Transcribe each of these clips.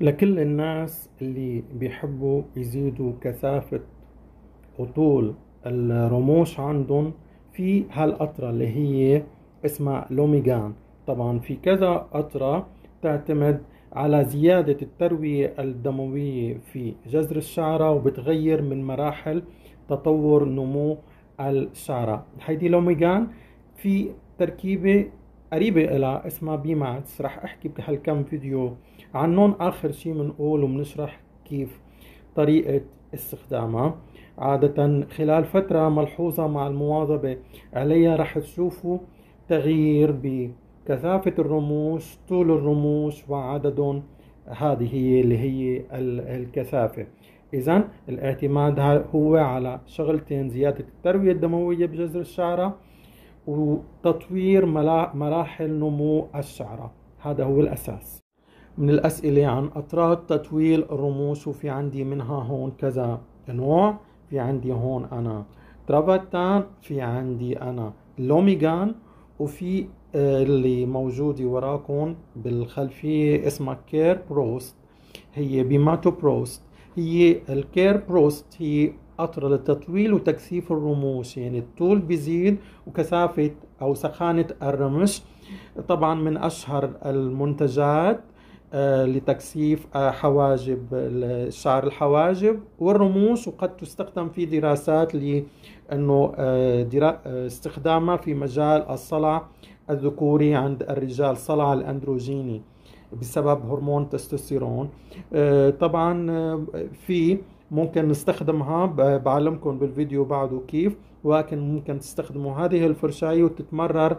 لكل الناس اللي بيحبوا يزيدوا كثافة وطول الرموش عندهم في هالقطرة اللي هي اسمها لوميغان طبعا في كذا قطرة تعتمد على زيادة التروية الدموية في جذر الشعرة وبتغير من مراحل تطور نمو الشعرة هيدي لوميغان في تركيبة قريبة إلى اسمها بي ماتس رح أحكي بهالكم فيديو عنهم آخر شيء بنقول وبنشرح كيف طريقة استخدامها عادة خلال فترة ملحوظة مع المواظبة عليها رح تشوفوا تغيير بكثافة الرموش طول الرموش وعددهم هذه هي اللي هي الكثافة إذا الاعتماد هو على شغلتين زيادة التروية الدموية بجذر الشعرة وتطوير مراحل نمو الشعرة هذا هو الأساس من الأسئلة عن أطراف تطويل الرموش وفي عندي منها هون كذا نوع في عندي هون أنا ترافاتان في عندي أنا لوميغان وفي آه، اللي موجودة وراكم بالخلفية اسمها كير بروست هي بيماتو بروست هي الكير بروست هي قطر للتطويل وتكثيف الرموش يعني الطول بيزيد وكثافة أو سخانة الرمش طبعا من أشهر المنتجات آه، لتكثيف آه، حواجب شعر الحواجب والرموش وقد تستخدم في دراسات لأنه آه، استخدامها في مجال الصلع الذكوري عند الرجال صلع الأندروجيني بسبب هرمون تستوستيرون طبعا في ممكن نستخدمها بعلمكم بالفيديو بعده كيف ولكن ممكن تستخدموا هذه الفرشاية وتتمرر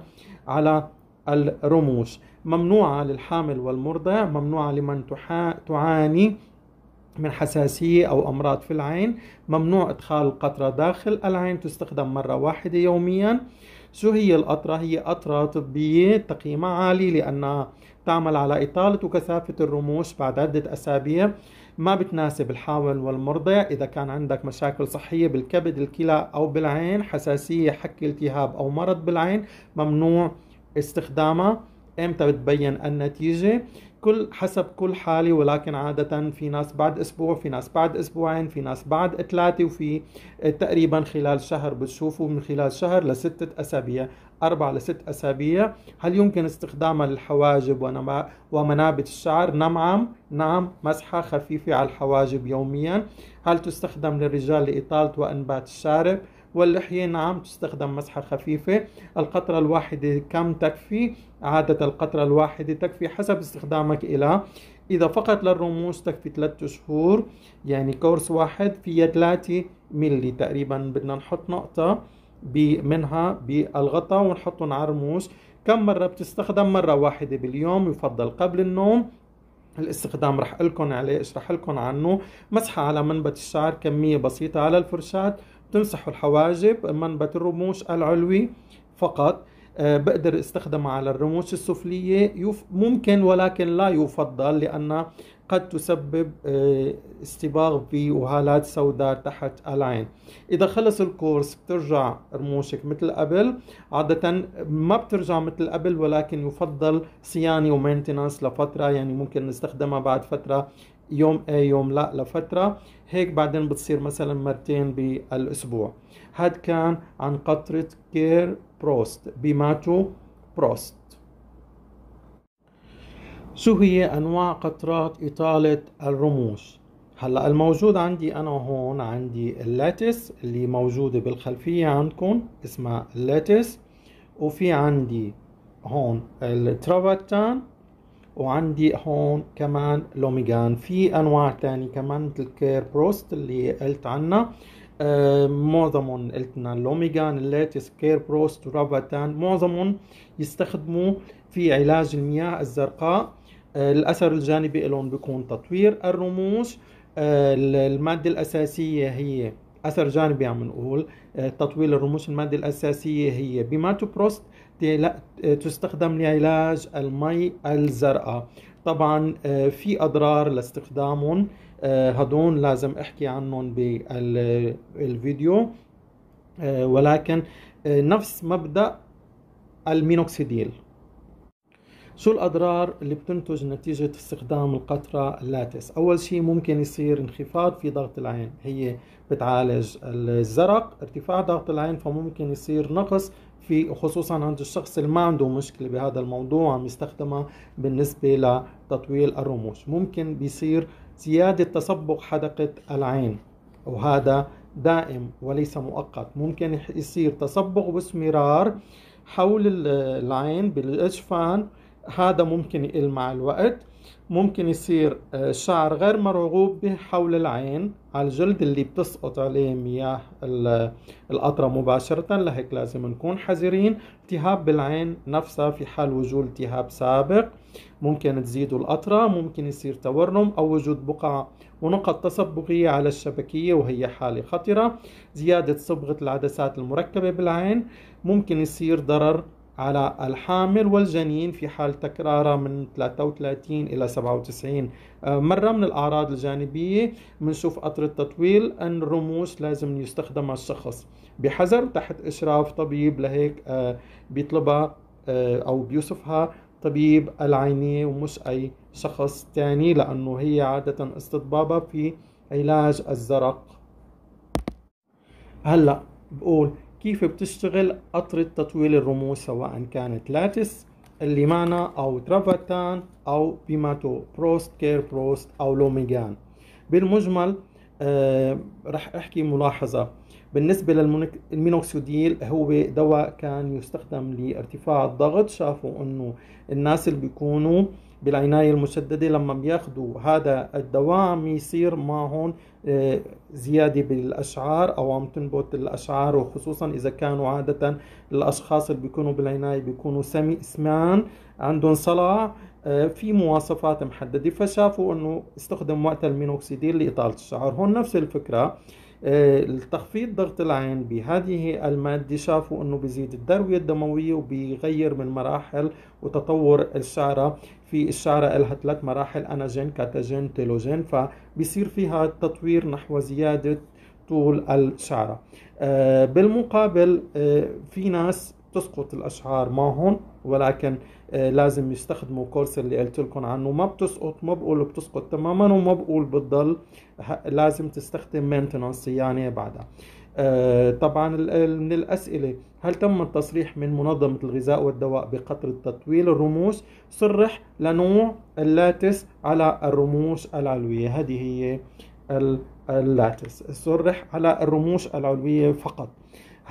على الرموش ممنوعة للحامل والمرضع ممنوعة لمن تعاني من حساسية أو أمراض في العين ممنوع إدخال القطرة داخل العين تستخدم مرة واحدة يوميا شو هي القطرة؟ هي قطرة طبية تقييمها عالي لأنها تعمل على إطالة وكثافة الرموش بعد عدة أسابيع ما بتناسب الحامل والمرضع إذا كان عندك مشاكل صحية بالكبد الكلى أو بالعين حساسية حك التهاب أو مرض بالعين ممنوع استخدامها امتى بتبين النتيجة كل حسب كل حالة ولكن عادة في ناس بعد أسبوع في ناس بعد أسبوعين في ناس بعد ثلاثة وفي تقريبا خلال شهر بتشوفوا من خلال شهر لستة أسابيع أربع لست أسابيع هل يمكن استخدامها للحواجب ومنابت الشعر؟ نعم نعم مسحة خفيفة على الحواجب يوميا هل تستخدم للرجال لإطالة وأنبات الشارب؟ واللحية نعم تستخدم مسحة خفيفة القطرة الواحدة كم تكفي عادة القطرة الواحدة تكفي حسب استخدامك إلى إذا فقط للرموز تكفي ثلاثة شهور يعني كورس واحد فيها ثلاثة ملي تقريبا بدنا نحط نقطة منها بالغطاء ونحطهم على الرموز كم مرة بتستخدم مرة واحدة باليوم يفضل قبل النوم الاستخدام رح لكم عليه اشرح لكم عنه مسحة على منبت الشعر كمية بسيطة على الفرشاة تنصح الحواجب منبت الرموش العلوي فقط آه، بقدر استخدمها على الرموش السفلية ممكن ولكن لا يفضل لأن قد تسبب آه، استباغ في وهالات سوداء تحت العين إذا خلص الكورس بترجع رموشك مثل قبل عادة ما بترجع مثل قبل ولكن يفضل صيانة ومينتنانس لفترة يعني ممكن نستخدمها بعد فترة يوم اي يوم لا لفتره هيك بعدين بتصير مثلا مرتين بالاسبوع هاد كان عن قطره كير بروست بماتو بروست شو هي انواع قطرات اطاله الرموش هلا الموجود عندي انا هون عندي اللاتس اللي موجوده بالخلفيه عندكم اسمها اللاتس وفي عندي هون الترافاتان وعندي هون كمان لوميجان في انواع تاني كمان مثل كير بروست اللي قلت عنها آه معظمهم قلتنا لوميجان اللاتس كير بروست رابتان معظمهم يستخدموا في علاج المياه الزرقاء آه، الاثر الجانبي لهم بيكون تطوير الرموش آه، المادة الأساسية هي أثر جانبي عم نقول آه، تطويل الرموش المادة الأساسية هي بيماتوبروست آه، تستخدم لعلاج المي الزرقاء طبعا آه، في اضرار لاستخدامهم آه، هدول لازم احكي عنهم بالفيديو ولكن نفس مبدا المينوكسيديل شو الأضرار اللي بتنتج نتيجة استخدام القطرة اللاتس؟ أول شيء ممكن يصير انخفاض في ضغط العين هي بتعالج الزرق ارتفاع ضغط العين فممكن يصير نقص في خصوصا عند الشخص اللي ما عنده مشكلة بهذا الموضوع عم يستخدمها بالنسبة لتطويل الرموش ممكن بيصير زيادة تصبغ حدقة العين وهذا دائم وليس مؤقت ممكن يصير تصبغ واسمرار حول العين بالأجفان هذا ممكن يقل مع الوقت ممكن يصير آه، شعر غير مرغوب به حول العين على الجلد اللي بتسقط عليه مياه القطرة مباشرة لهيك لازم نكون حذرين التهاب بالعين نفسها في حال وجود التهاب سابق ممكن تزيد القطرة ممكن يصير تورم أو وجود بقع ونقط تصبغية على الشبكية وهي حالة خطرة زيادة صبغة العدسات المركبة بالعين ممكن يصير ضرر على الحامل والجنين في حال تكرارها من 33 إلى 97 آه، مرة من الأعراض الجانبية بنشوف قطر التطويل أن الرموش لازم يستخدمها الشخص بحذر تحت إشراف طبيب لهيك آه، بيطلبها آه، أو بيوصفها طبيب العينية ومش أي شخص تاني لأنه هي عادة استطبابها في علاج الزرق هلأ بقول كيف بتشتغل قطرة تطويل الرموش سواء كانت لاتس اللي معنا أو ترافاتان أو بيماتو بروست كير بروست أو لوميجان بالمجمل آه رح أحكي ملاحظة بالنسبة للمينوكسيديل هو دواء كان يستخدم لارتفاع الضغط شافوا أنه الناس اللي بيكونوا آه بالعناية المشددة لما بياخدوا هذا الدواء عم يصير معهم آه، زيادة بالأشعار أو عم تنبت الأشعار وخصوصا إذا كانوا عادة الأشخاص اللي بيكونوا بالعناية بيكونوا سمي اسمان عندهم صلع آه، في مواصفات محددة فشافوا أنه استخدم وقت المينوكسيدين لإطالة الشعر هون نفس الفكرة التخفيض آه، ضغط العين بهذه المادة شافوا انه بيزيد الدروية الدموية وبيغير من مراحل وتطور الشعرة في الشعرة لها ثلاث مراحل اناجين كاتاجين تيلوجين فبيصير فيها تطوير نحو زيادة طول الشعرة آه، بالمقابل آه، في ناس تسقط الاشعار معهم ولكن آه، لازم يستخدموا كورس اللي قلت لكم عنه ما بتسقط ما بقول بتسقط تماما وما بقول بتضل لازم تستخدم مينتنانس يعني بعدها آه، طبعا من الأسئلة هل تم التصريح من منظمة الغذاء والدواء بقطر تطويل الرموش صرح لنوع اللاتس على الرموش العلوية هذه هي اللاتس صرح على الرموش العلوية فقط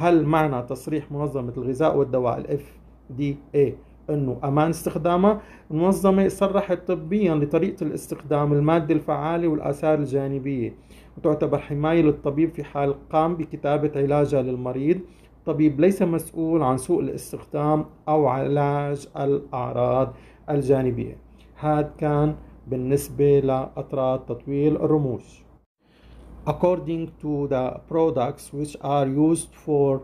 هل معنى تصريح منظمة الغذاء والدواء الاف دي انه امان استخدامها المنظمة صرحت طبيا لطريقة الاستخدام المادة الفعالة والاثار الجانبية وتعتبر حماية للطبيب في حال قام بكتابة علاجها للمريض الطبيب ليس مسؤول عن سوء الاستخدام او علاج الاعراض الجانبية هذا كان بالنسبة لأطراد تطويل الرموش according to the products which are used for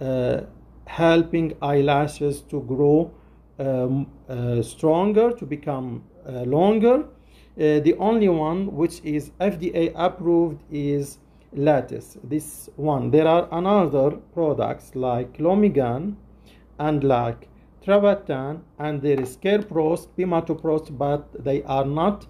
uh, helping eyelashes to grow um, uh, stronger, to become uh, longer. Uh, the only one which is FDA approved is lattice, this one. There are another products like Lomigan and like Travatan and there is Careprost, Bimatoprost, but they are not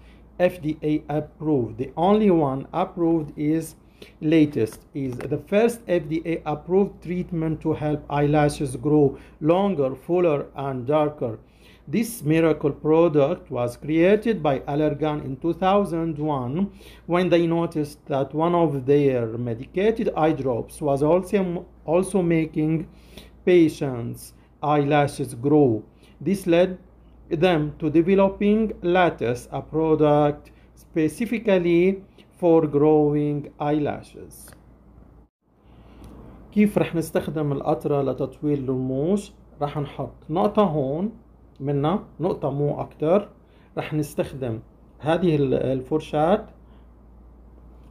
FDA approved. The only one approved is latest is the first FDA approved treatment to help eyelashes grow longer, fuller, and darker. This miracle product was created by Allergan in 2001 when they noticed that one of their medicated eye drops was also, also making patients' eyelashes grow. This led them to developing lattice, a product specifically for growing eyelashes. كيف رح نستخدم القطرة لتطويل الرموش؟ رح نحط نقطة هون منها نقطة مو أكتر رح نستخدم هذه الفرشاة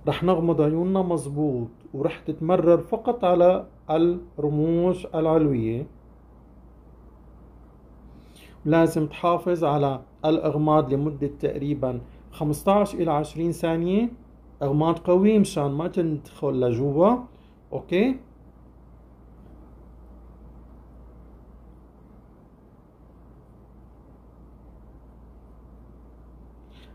رح نغمض عيوننا مظبوط ورح تتمرر فقط على الرموش العلوية لازم تحافظ على الاغماض لمدة تقريبا 15 الى 20 ثانية اغماض قوي مشان ما تدخل لجوا اوكي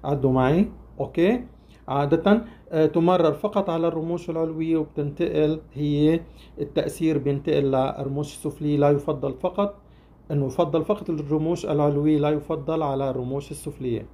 عدوا معي اوكي عادة آه، تمرر فقط على الرموش العلوية وبتنتقل هي التأثير بينتقل للرموش السفلية لا يفضل فقط أنه يفضل فقط الرموش العلوية لا يفضل على الرموش السفلية